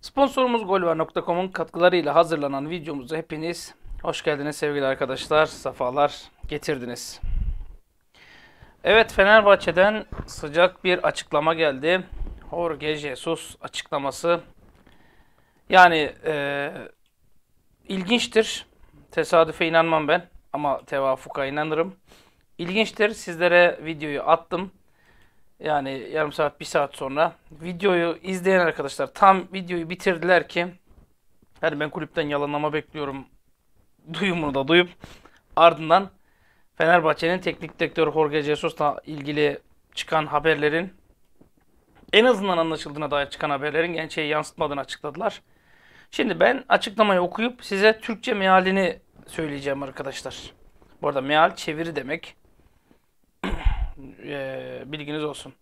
Sponsorumuz golver.com'un katkılarıyla hazırlanan videomuzu hepiniz hoş geldiniz sevgili arkadaşlar. Safalar getirdiniz. Evet Fenerbahçe'den sıcak bir açıklama geldi. Jorge Jesus açıklaması. Yani e, ilginçtir. Tesadüfe inanmam ben ama tevafuka inanırım. İlginçtir. Sizlere videoyu attım. Yani yarım saat, bir saat sonra videoyu izleyen arkadaşlar tam videoyu bitirdiler ki yani ben kulüpten yalanlama bekliyorum duyumunu da duyup ardından Fenerbahçe'nin teknik direktörü Jorge Jesus'la ilgili çıkan haberlerin en azından anlaşıldığına dair çıkan haberlerin gençliğe yansıtmadığını açıkladılar. Şimdi ben açıklamayı okuyup size Türkçe mealini söyleyeceğim arkadaşlar. Bu arada meal çeviri demek. E, bilginiz olsun.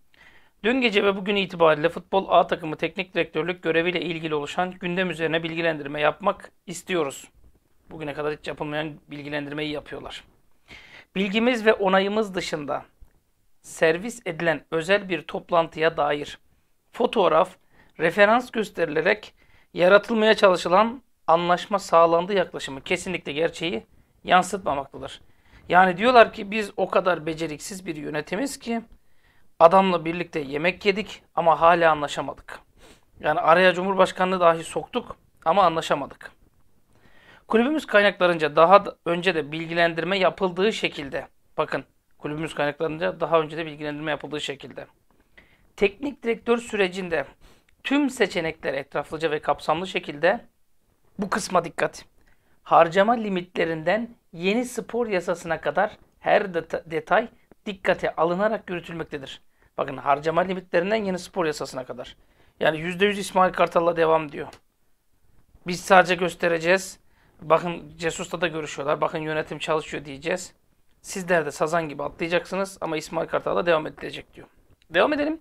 Dün gece ve bugün itibariyle futbol A takımı teknik direktörlük göreviyle ilgili oluşan gündem üzerine bilgilendirme yapmak istiyoruz. Bugüne kadar hiç yapılmayan bilgilendirmeyi yapıyorlar. Bilgimiz ve onayımız dışında servis edilen özel bir toplantıya dair fotoğraf, referans gösterilerek yaratılmaya çalışılan anlaşma sağlandı yaklaşımı kesinlikle gerçeği yansıtmamaktadır. Yani diyorlar ki biz o kadar beceriksiz bir yönetimiz ki adamla birlikte yemek yedik ama hala anlaşamadık. Yani araya Cumhurbaşkanlığı dahi soktuk ama anlaşamadık. Kulübümüz kaynaklarınca daha önce de bilgilendirme yapıldığı şekilde bakın kulübümüz kaynaklarınca daha önce de bilgilendirme yapıldığı şekilde teknik direktör sürecinde tüm seçenekler etraflıca ve kapsamlı şekilde bu kısma dikkat harcama limitlerinden yeni spor yasasına kadar her detay dikkate alınarak yürütülmektedir. Bakın harcama limitlerinden yeni spor yasasına kadar. Yani %100 İsmail Kartal'la devam diyor. Biz sadece göstereceğiz. Bakın Cesus'ta da görüşüyorlar. Bakın yönetim çalışıyor diyeceğiz. Sizler de sazan gibi atlayacaksınız ama İsmail Kartal'la devam edilecek diyor. Devam edelim.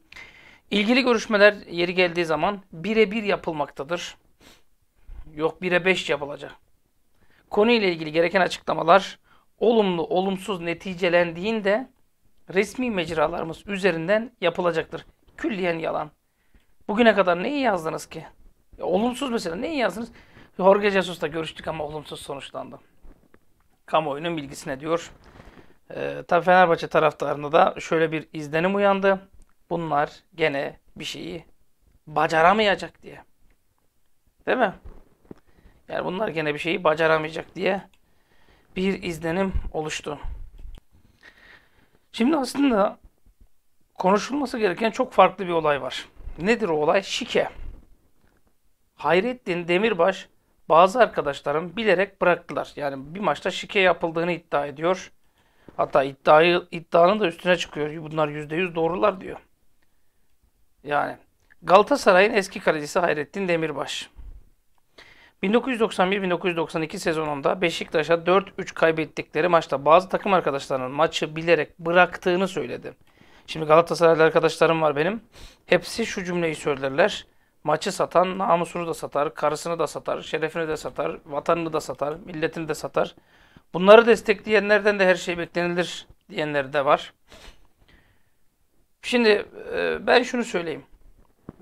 İlgili görüşmeler yeri geldiği zaman bire bir yapılmaktadır. Yok bire beş yapılacak konuyla ilgili gereken açıklamalar olumlu olumsuz neticelendiğinde resmi mecralarımız üzerinden yapılacaktır. Külliyen yalan. Bugüne kadar neyi yazdınız ki? Ya, olumsuz mesela neyi yazdınız? Jorge Jesus'la görüştük ama olumsuz sonuçlandı. Kamuoyunun bilgisine diyor. Ee, tabii Fenerbahçe taraftarında da şöyle bir izlenim uyandı. Bunlar gene bir şeyi bacaramayacak diye. Değil mi? Yani bunlar gene bir şeyi bacaramayacak diye bir izlenim oluştu. Şimdi aslında konuşulması gereken çok farklı bir olay var. Nedir o olay? Şike. Hayrettin Demirbaş bazı arkadaşlarım bilerek bıraktılar. Yani bir maçta şike yapıldığını iddia ediyor. Hatta iddiayı, iddianın da üstüne çıkıyor. Bunlar %100 doğrular diyor. Yani Galatasaray'ın eski kalecisi Hayrettin Demirbaş. 1991-1992 sezonunda Beşiktaş'a 4-3 kaybettikleri maçta bazı takım arkadaşlarının maçı bilerek bıraktığını söyledi. Şimdi Galatasaraylı arkadaşlarım var benim. Hepsi şu cümleyi söylerler. Maçı satan namusunu da satar, karısını da satar, şerefini de satar, vatanını da satar, milletini de satar. Bunları destekleyenlerden de her şey beklenilir diyenler de var. Şimdi e, ben şunu söyleyeyim.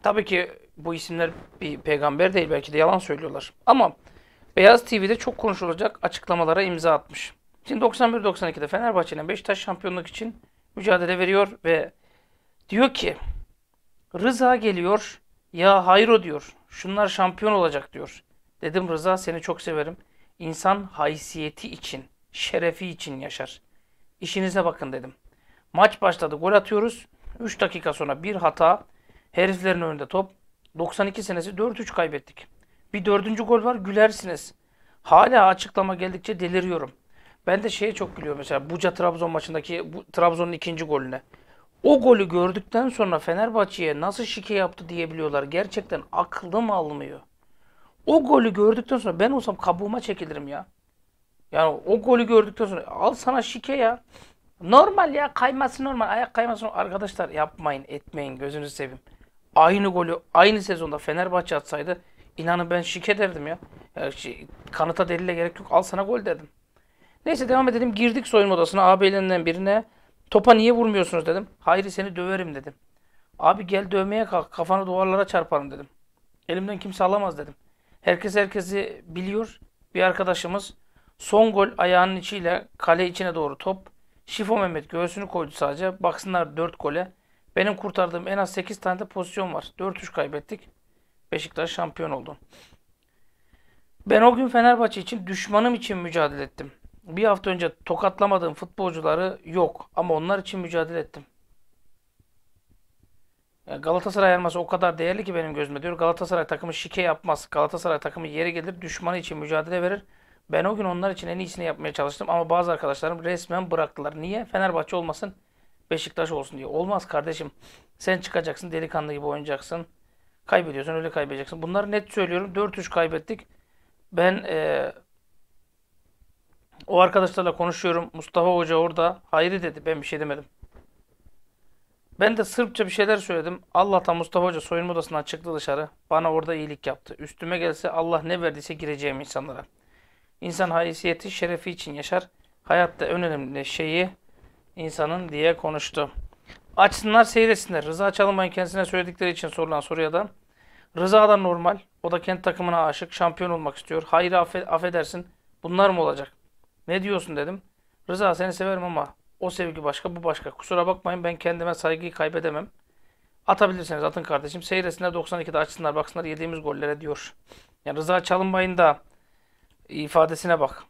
Tabii ki bu isimler bir peygamber değil belki de yalan söylüyorlar. Ama Beyaz TV'de çok konuşulacak açıklamalara imza atmış. Şimdi 91-92'de Fenerbahçe ile Beşiktaş şampiyonluk için mücadele veriyor ve diyor ki Rıza geliyor ya hayro diyor. Şunlar şampiyon olacak diyor. Dedim Rıza seni çok severim. İnsan haysiyeti için, şerefi için yaşar. İşinize bakın dedim. Maç başladı gol atıyoruz. 3 dakika sonra bir hata. Heriflerin önünde top. 92 senesi 4-3 kaybettik. Bir dördüncü gol var gülersiniz. Hala açıklama geldikçe deliriyorum. Ben de şeye çok gülüyorum mesela Buca Trabzon maçındaki bu, Trabzon'un ikinci golüne. O golü gördükten sonra Fenerbahçe'ye nasıl şike yaptı diyebiliyorlar. Gerçekten aklım almıyor. O golü gördükten sonra ben olsam kabuğuma çekilirim ya. Yani o golü gördükten sonra al sana şike ya. Normal ya kayması normal. Ayak kayması normal. Arkadaşlar yapmayın etmeyin gözünüzü seveyim aynı golü aynı sezonda Fenerbahçe atsaydı inanın ben şike ederdim ya. Yani şey, kanıta delile gerek yok al sana gol dedim. Neyse devam edelim. Girdik soyunma odasına ağabeylerinden birine. Topa niye vurmuyorsunuz dedim. Hayri seni döverim dedim. Abi gel dövmeye kalk kafanı duvarlara çarparım dedim. Elimden kimse alamaz dedim. Herkes herkesi biliyor. Bir arkadaşımız son gol ayağının içiyle kale içine doğru top. Şifo Mehmet göğsünü koydu sadece. Baksınlar 4 gole. Benim kurtardığım en az 8 tane de pozisyon var. 4-3 kaybettik. Beşiktaş şampiyon oldu. Ben o gün Fenerbahçe için düşmanım için mücadele ettim. Bir hafta önce tokatlamadığım futbolcuları yok ama onlar için mücadele ettim. Galatasaray elması o kadar değerli ki benim gözüme diyor. Galatasaray takımı şike yapmaz. Galatasaray takımı yeri gelir düşmanı için mücadele verir. Ben o gün onlar için en iyisini yapmaya çalıştım ama bazı arkadaşlarım resmen bıraktılar. Niye? Fenerbahçe olmasın Beşiktaş olsun diyor. Olmaz kardeşim. Sen çıkacaksın delikanlı gibi oynayacaksın. Kaybediyorsun öyle kaybedeceksin. Bunları net söylüyorum. 4-3 kaybettik. Ben e, o arkadaşlarla konuşuyorum. Mustafa Hoca orada. Hayri dedi. Ben bir şey demedim. Ben de Sırpça bir şeyler söyledim. Allah'tan Mustafa Hoca soyunma odasından çıktı dışarı. Bana orada iyilik yaptı. Üstüme gelse Allah ne verdiyse gireceğim insanlara. İnsan haysiyeti şerefi için yaşar. Hayatta en önemli şeyi insanın diye konuştu. Açsınlar seyretsinler. Rıza Çalınbay'ın kendisine söyledikleri için sorulan soruya da Rıza da normal. O da kendi takımına aşık. Şampiyon olmak istiyor. Hayır affedersin. Bunlar mı olacak? Ne diyorsun dedim. Rıza seni severim ama o sevgi başka bu başka. Kusura bakmayın ben kendime saygıyı kaybedemem. Atabilirseniz atın kardeşim. Seyretsinler 92'de açsınlar baksınlar yediğimiz gollere diyor. Yani Rıza Çalınbay'ın da ifadesine bak.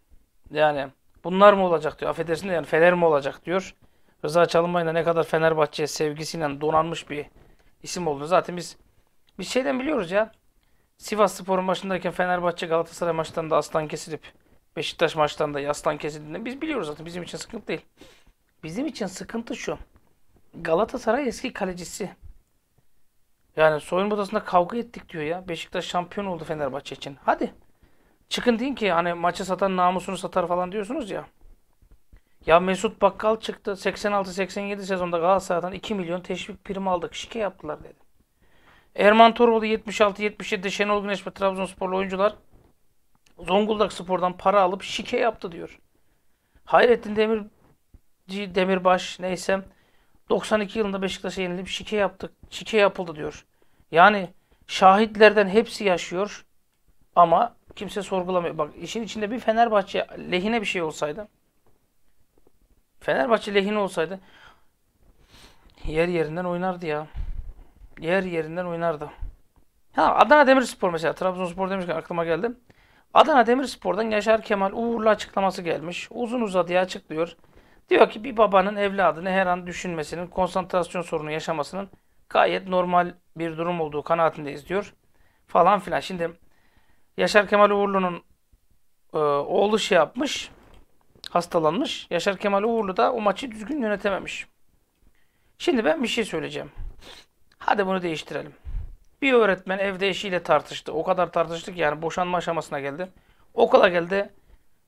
Yani Bunlar mı olacak diyor. Affedersin de yani Fener mi olacak diyor. Rıza Çalınbay'la ne kadar Fenerbahçe'ye sevgisiyle donanmış bir isim olduğunu zaten biz bir şeyden biliyoruz ya. Sivas Spor'un maçındayken Fenerbahçe Galatasaray maçlarında aslan kesilip Beşiktaş maçlarında yaslan kesildiğinden biz biliyoruz zaten. Bizim için sıkıntı değil. Bizim için sıkıntı şu. Galatasaray eski kalecisi. Yani soyunma odasında kavga ettik diyor ya. Beşiktaş şampiyon oldu Fenerbahçe için. Hadi. Çıkın deyin ki hani maçı satan namusunu satar falan diyorsunuz ya. Ya Mesut Bakkal çıktı 86-87 sezonda Galatasaray'dan 2 milyon teşvik prim aldık. Şike yaptılar dedi. Erman Toroğlu 76-77'de Şenol Güneş ve Trabzonsporlu oyuncular Zonguldak Spor'dan para alıp şike yaptı diyor. Hayrettin Demirci Demirbaş neyse 92 yılında Beşiktaş'a yenilip şike yaptık. Şike yapıldı diyor. Yani şahitlerden hepsi yaşıyor ama kimse sorgulamıyor. Bak işin içinde bir Fenerbahçe lehine bir şey olsaydı Fenerbahçe lehine olsaydı yer yerinden oynardı ya. Yer yerinden oynardı. Ha Adana Demirspor mesela Trabzonspor demişken aklıma geldi. Adana Demirspor'dan Yaşar Kemal Uğurlu açıklaması gelmiş. Uzun uzadıya açıklıyor. Diyor ki bir babanın evladını her an düşünmesinin, konsantrasyon sorunu yaşamasının gayet normal bir durum olduğu kanaatindeyiz diyor. Falan filan. Şimdi Yaşar Kemal Uğurlu'nun e, oğlu şey yapmış. Hastalanmış. Yaşar Kemal Uğurlu da o maçı düzgün yönetememiş. Şimdi ben bir şey söyleyeceğim. Hadi bunu değiştirelim. Bir öğretmen evde eşiyle tartıştı. O kadar tartıştık yani boşanma aşamasına geldi. Okula geldi.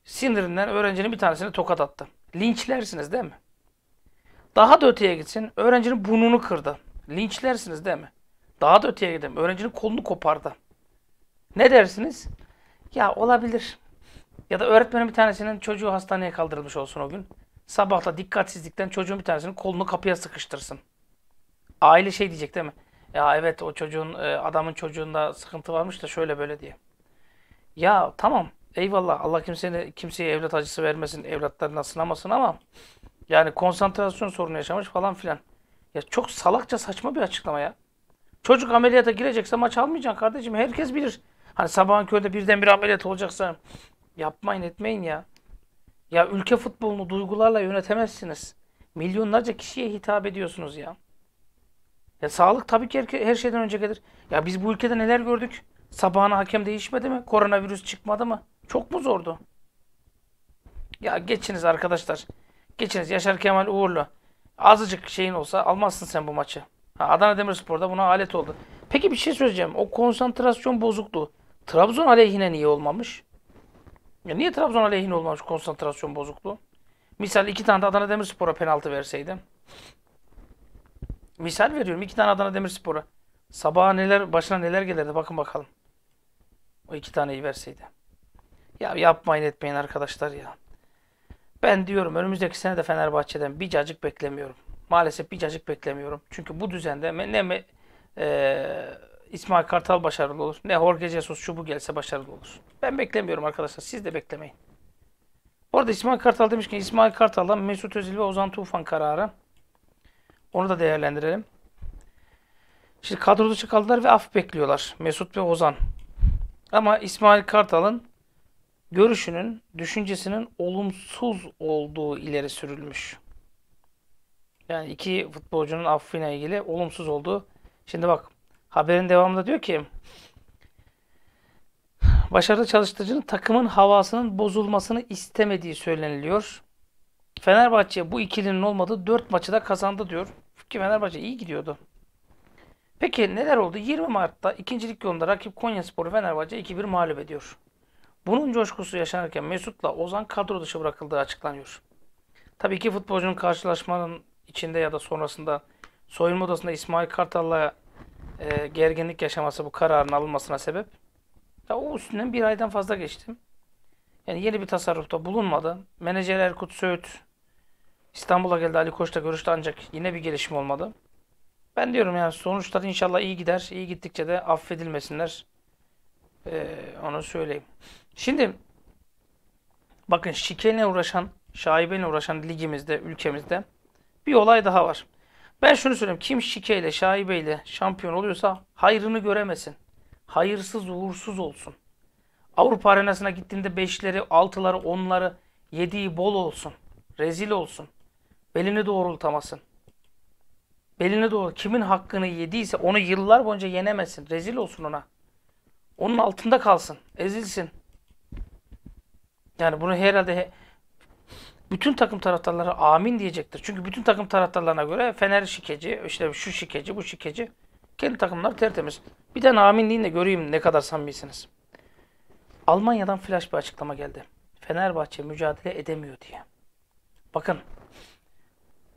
Sinirinden öğrencinin bir tanesini tokat attı. Linçlersiniz değil mi? Daha da öteye gitsin. Öğrencinin burnunu kırdı. Linçlersiniz değil mi? Daha da öteye gidelim. Öğrencinin kolunu kopardı. Ne dersiniz? Ya olabilir. Ya da öğretmenin bir tanesinin çocuğu hastaneye kaldırılmış olsun o gün. Sabahla dikkatsizlikten çocuğun bir tanesinin kolunu kapıya sıkıştırsın. Aile şey diyecek değil mi? Ya evet o çocuğun, e, adamın çocuğunda sıkıntı varmış da şöyle böyle diye. Ya tamam eyvallah Allah kimseye, kimseye evlat acısı vermesin, evlatlarına sınamasın ama yani konsantrasyon sorunu yaşamış falan filan. Ya çok salakça saçma bir açıklama ya. Çocuk ameliyata girecekse maç almayacaksın kardeşim. Herkes bilir. Hani sabahın köyde birden bir ameliyat olacaksa yapmayın etmeyin ya. Ya ülke futbolunu duygularla yönetemezsiniz. Milyonlarca kişiye hitap ediyorsunuz ya. Ya sağlık tabii ki her, her şeyden önce gelir. Ya biz bu ülkede neler gördük? Sabahına hakem değişmedi mi? Koronavirüs çıkmadı mı? Çok mu zordu? Ya geçiniz arkadaşlar. Geçiniz Yaşar Kemal Uğurlu. Azıcık şeyin olsa almazsın sen bu maçı. Ha, Adana Demirspor'da buna alet oldu. Peki bir şey söyleyeceğim. O konsantrasyon bozukluğu. Trabzon aleyhine niye olmamış? Ya niye Trabzon aleyhine olmamış konsantrasyon bozukluğu? Misal iki tane de Adana Demirspor'a penaltı verseydim. Misal veriyorum iki tane Adana Demirspor'a. Sabaha neler, başına neler gelirdi bakın bakalım. O iki taneyi verseydi. Ya yapmayın etmeyin arkadaşlar ya. Ben diyorum önümüzdeki sene de Fenerbahçe'den bir cacık beklemiyorum. Maalesef bir cacık beklemiyorum. Çünkü bu düzende ne e, İsmail Kartal başarılı olur. Ne Jorge Jesus şu bu gelse başarılı olur. Ben beklemiyorum arkadaşlar. Siz de beklemeyin. Orada İsmail Kartal demişken İsmail Kartal'dan Mesut Özil ve Ozan Tufan kararı. Onu da değerlendirelim. Şimdi kadro dışı kaldılar ve af bekliyorlar. Mesut ve Ozan. Ama İsmail Kartal'ın görüşünün, düşüncesinin olumsuz olduğu ileri sürülmüş. Yani iki futbolcunun affına ilgili olumsuz olduğu. Şimdi bak Haberin devamında diyor ki başarılı çalıştırıcının takımın havasının bozulmasını istemediği söyleniliyor. Fenerbahçe bu ikilinin olmadığı 4 maçı da kazandı diyor. Ki Fenerbahçe iyi gidiyordu. Peki neler oldu? 20 Mart'ta ikincilik yolunda rakip Konyaspor'u Fenerbahçe 2-1 mağlup ediyor. Bunun coşkusu yaşanırken Mesut'la Ozan kadro dışı bırakıldığı açıklanıyor. Tabii ki futbolcunun karşılaşmanın içinde ya da sonrasında soyunma odasında İsmail Kartal'la e, gerginlik yaşaması bu kararın alınmasına sebep. Ya o üstünden bir aydan fazla geçtim. Yani yeni bir tasarrufta bulunmadı. Menajer Erkut Söğüt İstanbul'a geldi Ali Koç'ta görüştü ancak yine bir gelişme olmadı. Ben diyorum yani sonuçlar inşallah iyi gider. İyi gittikçe de affedilmesinler. Ee, onu söyleyeyim. Şimdi bakın şikeyle uğraşan, şaibeyle uğraşan ligimizde, ülkemizde bir olay daha var. Ben şunu söyleyeyim. Kim şikeyle, şaibeyle şampiyon oluyorsa hayrını göremesin. Hayırsız, uğursuz olsun. Avrupa arenasına gittiğinde beşleri, altıları, onları yediği bol olsun. Rezil olsun. Belini doğrultamasın. Belini doğru. Kimin hakkını yediyse onu yıllar boyunca yenemesin. Rezil olsun ona. Onun altında kalsın. Ezilsin. Yani bunu herhalde bütün takım taraftarları amin diyecektir. Çünkü bütün takım taraftarlarına göre Fener şikeci, işte şu şikeci, bu şikeci. Kendi takımlar tertemiz. Bir tane amin deyin de göreyim ne kadar samimisiniz. Almanya'dan flash bir açıklama geldi. Fenerbahçe mücadele edemiyor diye. Bakın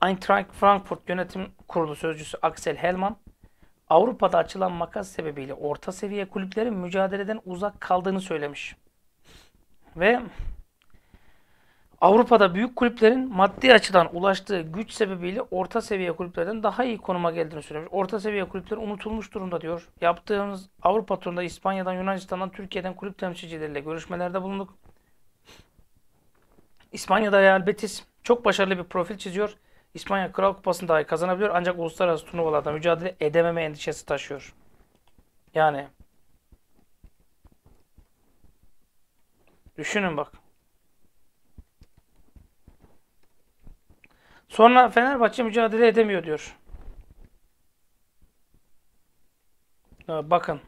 Eintracht Frankfurt yönetim kurulu sözcüsü Axel Hellman Avrupa'da açılan makas sebebiyle orta seviye kulüplerin mücadeleden uzak kaldığını söylemiş. Ve Avrupa'da büyük kulüplerin maddi açıdan ulaştığı güç sebebiyle orta seviye kulüplerden daha iyi konuma geldiğini söylemiş. Orta seviye kulüpler unutulmuş durumda diyor. Yaptığımız Avrupa turunda İspanya'dan, Yunanistan'dan, Türkiye'den kulüp temsilcileriyle görüşmelerde bulunduk. İspanya'da Real Betis çok başarılı bir profil çiziyor. İspanya Kral Kupası'nı dahi kazanabiliyor ancak uluslararası turnuvalarda mücadele edememe endişesi taşıyor. Yani düşünün bak. Sonra Fenerbahçe mücadele edemiyor diyor. Bakın.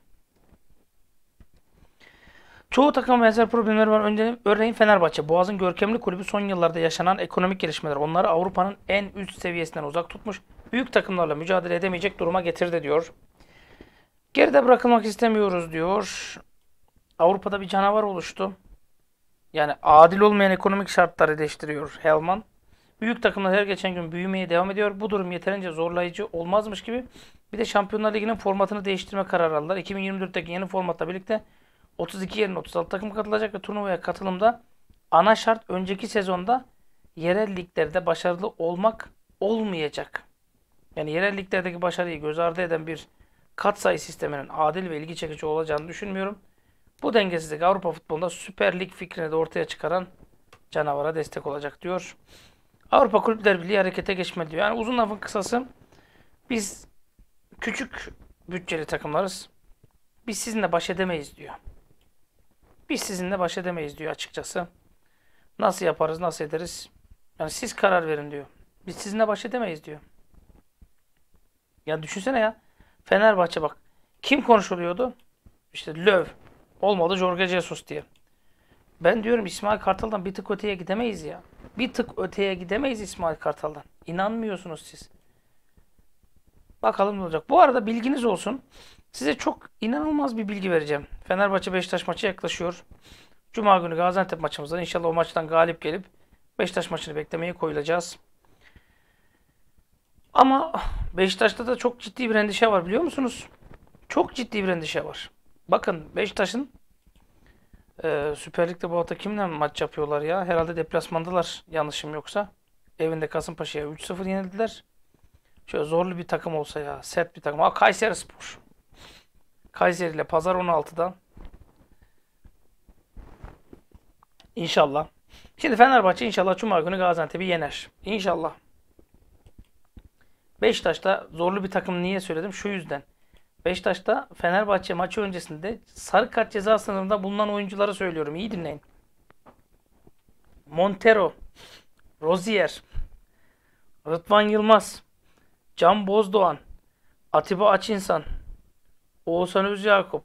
Çoğu takım benzer problemler var. örneğin Fenerbahçe. Boğaz'ın görkemli kulübü son yıllarda yaşanan ekonomik gelişmeler onları Avrupa'nın en üst seviyesinden uzak tutmuş. Büyük takımlarla mücadele edemeyecek duruma getirdi diyor. Geride bırakılmak istemiyoruz diyor. Avrupa'da bir canavar oluştu. Yani adil olmayan ekonomik şartlar eleştiriyor Helman. Büyük takımlar her geçen gün büyümeye devam ediyor. Bu durum yeterince zorlayıcı olmazmış gibi. Bir de Şampiyonlar Ligi'nin formatını değiştirme kararı aldılar. 2024'teki yeni formatla birlikte 32 yerine 36 takım katılacak ve turnuvaya katılımda ana şart önceki sezonda yerel liglerde başarılı olmak olmayacak. Yani yerel liglerdeki başarıyı göz ardı eden bir katsayı sisteminin adil ve ilgi çekici olacağını düşünmüyorum. Bu dengesizlik Avrupa futbolunda Süper Lig fikrini de ortaya çıkaran canavara destek olacak diyor. Avrupa Kulüpler Birliği harekete geçme diyor. Yani uzun lafın kısası biz küçük bütçeli takımlarız. Biz sizinle baş edemeyiz diyor. Biz sizinle baş edemeyiz diyor açıkçası. Nasıl yaparız, nasıl ederiz? Yani siz karar verin diyor. Biz sizinle baş edemeyiz diyor. Ya düşünsene ya. Fenerbahçe bak. Kim konuşuluyordu? İşte Löv. Olmadı Jorge Jesus diye. Ben diyorum İsmail Kartal'dan bir tık öteye gidemeyiz ya. Bir tık öteye gidemeyiz İsmail Kartal'dan. İnanmıyorsunuz siz. Bakalım ne olacak. Bu arada bilginiz olsun. Size çok inanılmaz bir bilgi vereceğim. Fenerbahçe Beşiktaş maçı yaklaşıyor. Cuma günü Gaziantep maçımızdan inşallah o maçtan galip gelip Beşiktaş maçını beklemeye koyulacağız. Ama Beşiktaş'ta da çok ciddi bir endişe var biliyor musunuz? Çok ciddi bir endişe var. Bakın Beşiktaş'ın ee, Süper Lig'de bu hafta kimle maç yapıyorlar ya? Herhalde deplasmandalar yanlışım yoksa. Evinde Kasımpaşa'ya 3-0 yenildiler. Şöyle zorlu bir takım olsa ya. Sert bir takım. Aa Kayseri Spor. Kayseri ile pazar 16'dan. İnşallah. Şimdi Fenerbahçe inşallah Cuma günü Gaziantep'i yener. İnşallah. Beşiktaş'ta zorlu bir takım niye söyledim? Şu yüzden. Beşiktaş'ta Fenerbahçe maçı öncesinde sarı kart ceza sınırında bulunan oyuncuları söylüyorum. İyi dinleyin. Montero, Rozier, Rıdvan Yılmaz, Can Bozdoğan, Atiba Açinsan, Oğuzhan Özyakup,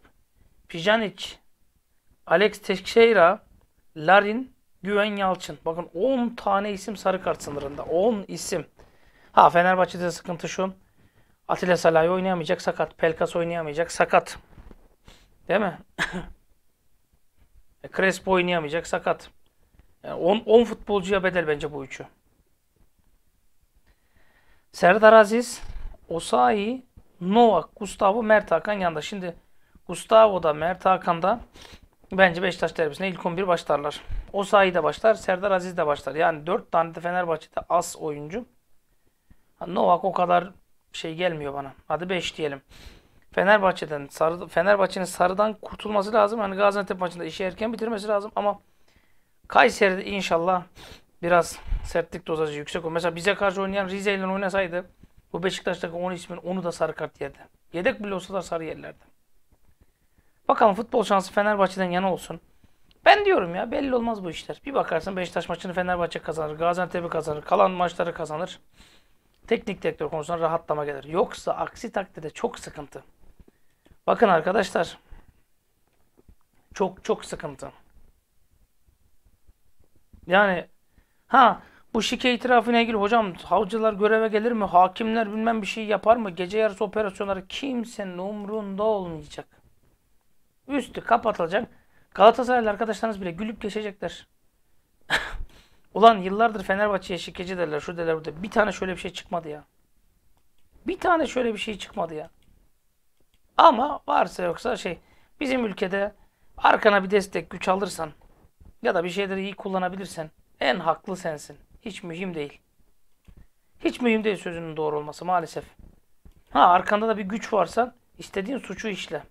Pijanic, Alex Teixeira, Larin, Güven Yalçın. Bakın 10 tane isim sarı kart sınırında. 10 isim. Ha Fenerbahçe'de sıkıntı şu. Atilla Salah'ı oynayamayacak sakat. Pelkas oynayamayacak sakat. Değil mi? e, Crespo oynayamayacak sakat. 10 yani futbolcuya bedel bence bu üçü. Serdar Aziz, Osayi, Novak, Gustavo, Mert Hakan yanında. Şimdi Gustavo da Mert Hakan da bence Beşiktaş derbisine ilk 11 başlarlar. Osayi de başlar, Serdar Aziz de başlar. Yani 4 tane de Fenerbahçe'de az oyuncu. Novak o kadar şey gelmiyor bana. Hadi 5 diyelim. Fenerbahçe'den sarı, Fenerbahçe'nin sarıdan kurtulması lazım. Yani Gaziantep maçında işi erken bitirmesi lazım ama Kayseri'de inşallah biraz sertlik dozajı yüksek olur. Mesela bize karşı oynayan Rize ile oynasaydı bu Beşiktaş'taki 10 ismin onu da sarı kart yerdi. Yedek bile olsalar sarı yerlerdi. Bakalım futbol şansı Fenerbahçe'den yana olsun. Ben diyorum ya belli olmaz bu işler. Bir bakarsın Beşiktaş maçını Fenerbahçe kazanır, Gaziantep'i kazanır, kalan maçları kazanır teknik direktör konusunda rahatlama gelir. Yoksa aksi takdirde çok sıkıntı. Bakın arkadaşlar. Çok çok sıkıntı. Yani ha bu şike itirafına ilgili hocam savcılar göreve gelir mi? Hakimler bilmem bir şey yapar mı? Gece yarısı operasyonları kimsenin umrunda olmayacak. Üstü kapatılacak. Galatasaraylı arkadaşlarınız bile gülüp geçecekler. Ulan yıllardır Fenerbahçe'ye şikeci derler, şu derler, burada. Bir tane şöyle bir şey çıkmadı ya. Bir tane şöyle bir şey çıkmadı ya. Ama varsa yoksa şey, bizim ülkede arkana bir destek güç alırsan ya da bir şeyleri iyi kullanabilirsen en haklı sensin. Hiç mühim değil. Hiç mühim değil sözünün doğru olması maalesef. Ha arkanda da bir güç varsa istediğin suçu işle.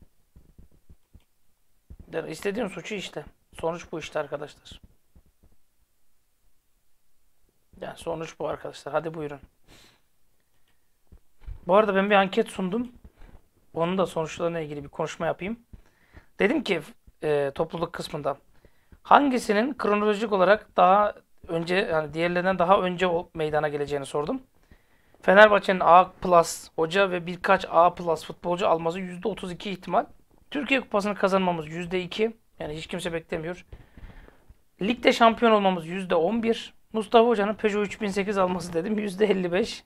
İstediğin suçu işte. Sonuç bu işte arkadaşlar. Yani sonuç bu arkadaşlar. Hadi buyurun. Bu arada ben bir anket sundum. Onun da sonuçlarına ilgili bir konuşma yapayım. Dedim ki e, topluluk kısmında hangisinin kronolojik olarak daha önce yani diğerlerinden daha önce o meydana geleceğini sordum. Fenerbahçe'nin A plus hoca ve birkaç A plus futbolcu alması %32 ihtimal. Türkiye Kupası'nı kazanmamız %2. Yani hiç kimse beklemiyor. Ligde şampiyon olmamız %11. Mustafa Hoca'nın Peugeot 3008 alması dedim. %55.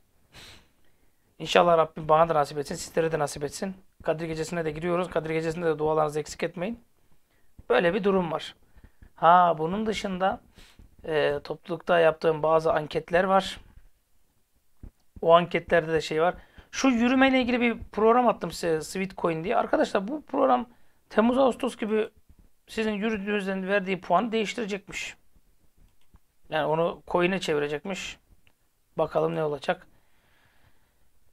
İnşallah Rabbim bana da nasip etsin. Sizlere de nasip etsin. Kadir Gecesi'ne de giriyoruz. Kadir Gecesi'nde de dualarınızı eksik etmeyin. Böyle bir durum var. Ha bunun dışında e, toplulukta yaptığım bazı anketler var. O anketlerde de şey var. Şu yürümeyle ilgili bir program attım size Sweetcoin diye. Arkadaşlar bu program Temmuz-Ağustos gibi sizin yürüdüğünüzden verdiği puanı değiştirecekmiş. Yani onu coin'e çevirecekmiş. Bakalım ne olacak.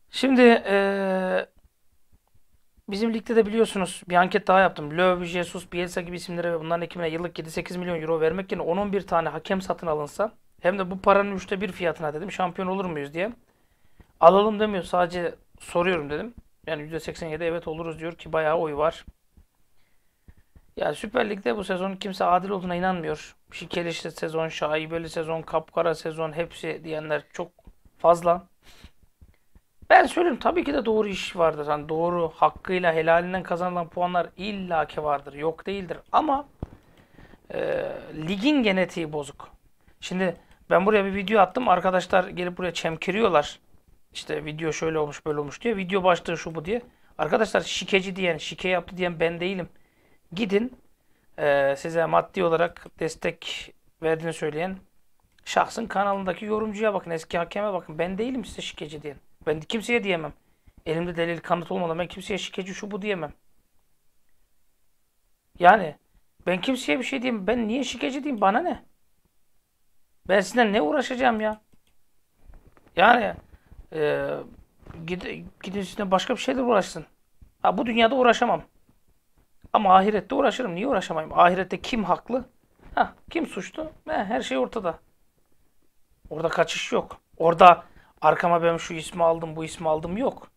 Şimdi ee, bizim ligde de biliyorsunuz bir anket daha yaptım. Löw, Jesus, Bielsa gibi isimlere ve bunların ekibine yıllık 7-8 milyon euro vermek yerine 10-11 tane hakem satın alınsa hem de bu paranın üçte bir fiyatına dedim şampiyon olur muyuz diye. Alalım demiyor sadece soruyorum dedim. Yani %87 evet oluruz diyor ki bayağı oy var. Ya Süper Lig'de bu sezon kimse adil olduğuna inanmıyor. Şikelişli sezon, şaibeli sezon, kapkara sezon hepsi diyenler çok fazla. Ben söyleyeyim tabii ki de doğru iş vardır. Yani doğru hakkıyla helalinden kazanılan puanlar illaki vardır. Yok değildir ama e, ligin genetiği bozuk. Şimdi ben buraya bir video attım. Arkadaşlar gelip buraya çemkiriyorlar. İşte video şöyle olmuş böyle olmuş diye. Video başlığı şu bu diye. Arkadaşlar şikeci diyen, şike yaptı diyen ben değilim. Gidin e, size maddi olarak destek verdiğini söyleyen şahsın kanalındaki yorumcuya bakın. Eski hakeme bakın. Ben değilim size şikeci diyen. Ben kimseye diyemem. Elimde delil kanıt olmadan ben kimseye şikeci şu bu diyemem. Yani ben kimseye bir şey diyeyim. Ben niye şikeci diyeyim? Bana ne? Ben sizinle ne uğraşacağım ya? Yani e, gidin sizinle başka bir şeyle uğraşsın. Ha, bu dünyada uğraşamam. Ama ahirette uğraşırım. Niye uğraşamayayım? Ahirette kim haklı? Heh, kim suçlu? He, her şey ortada. Orada kaçış yok. Orada arkama ben şu ismi aldım, bu ismi aldım yok.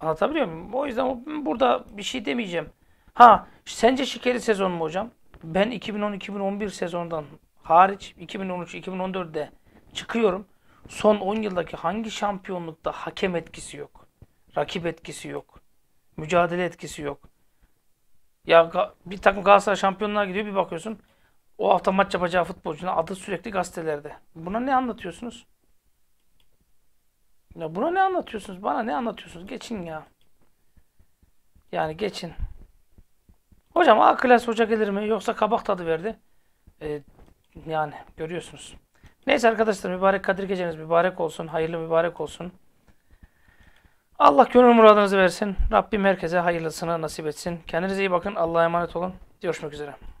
Anlatabiliyor muyum? O yüzden burada bir şey demeyeceğim. Ha, sence şikeri sezon mu hocam? Ben 2010-2011 sezondan hariç 2013-2014'de çıkıyorum. Son 10 yıldaki hangi şampiyonlukta hakem etkisi yok? Rakip etkisi yok. Mücadele etkisi yok. Ya bir takım Galatasaray şampiyonlar gidiyor bir bakıyorsun. O hafta maç yapacağı futbolcunun adı sürekli gazetelerde. Buna ne anlatıyorsunuz? Ya buna ne anlatıyorsunuz? Bana ne anlatıyorsunuz? Geçin ya. Yani geçin. Hocam A klas hoca gelir mi? Yoksa kabak tadı verdi. Ee, yani görüyorsunuz. Neyse arkadaşlar mübarek Kadir geceniz mübarek olsun. Hayırlı mübarek olsun. Allah gönül muradınızı versin. Rabbim herkese hayırlısını nasip etsin. Kendinize iyi bakın. Allah'a emanet olun. Görüşmek üzere.